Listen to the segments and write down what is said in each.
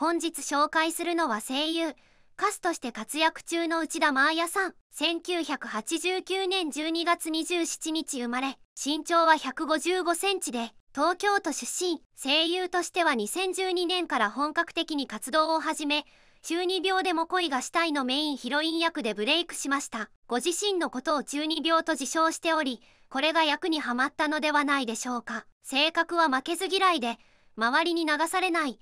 本日紹介するのは声優歌手として活躍中の内田真彩さん1989年12月27日生まれ身長は155センチで東京都出身声優としては2012年から本格的に活動を始め中二病でも恋がしたいのメインヒロイン役でブレイクしましたご自身のことを中二病と自称しておりこれが役にはまったのではないでしょうか性格は負けず嫌いで周りに流されない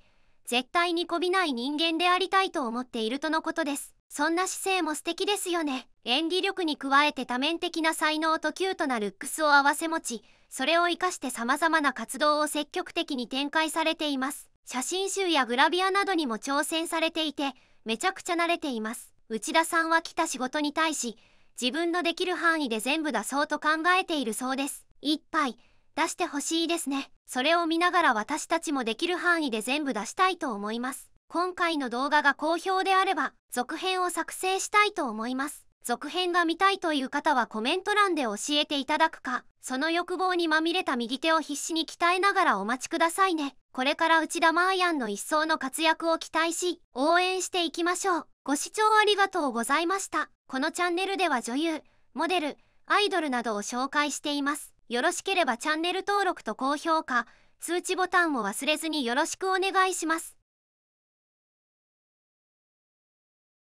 絶対にこびない人間でありたいと思っているとのことですそんな姿勢も素敵ですよね演技力に加えて多面的な才能とキュートなルックスを併せ持ちそれを活かして様々な活動を積極的に展開されています写真集やグラビアなどにも挑戦されていてめちゃくちゃ慣れています内田さんは来た仕事に対し自分のできる範囲で全部出そうと考えているそうです一杯出してほしいですねそれを見ながら私たちもできる範囲で全部出したいと思います今回の動画が好評であれば続編を作成したいと思います続編が見たいという方はコメント欄で教えていただくかその欲望にまみれた右手を必死に鍛えながらお待ちくださいねこれから内田マーヤンの一層の活躍を期待し応援していきましょうご視聴ありがとうございましたこのチャンネルでは女優モデルアイドルなどを紹介していますよろしければチャンネル登録と高評価、通知ボタンを忘れずによろしくお願いします。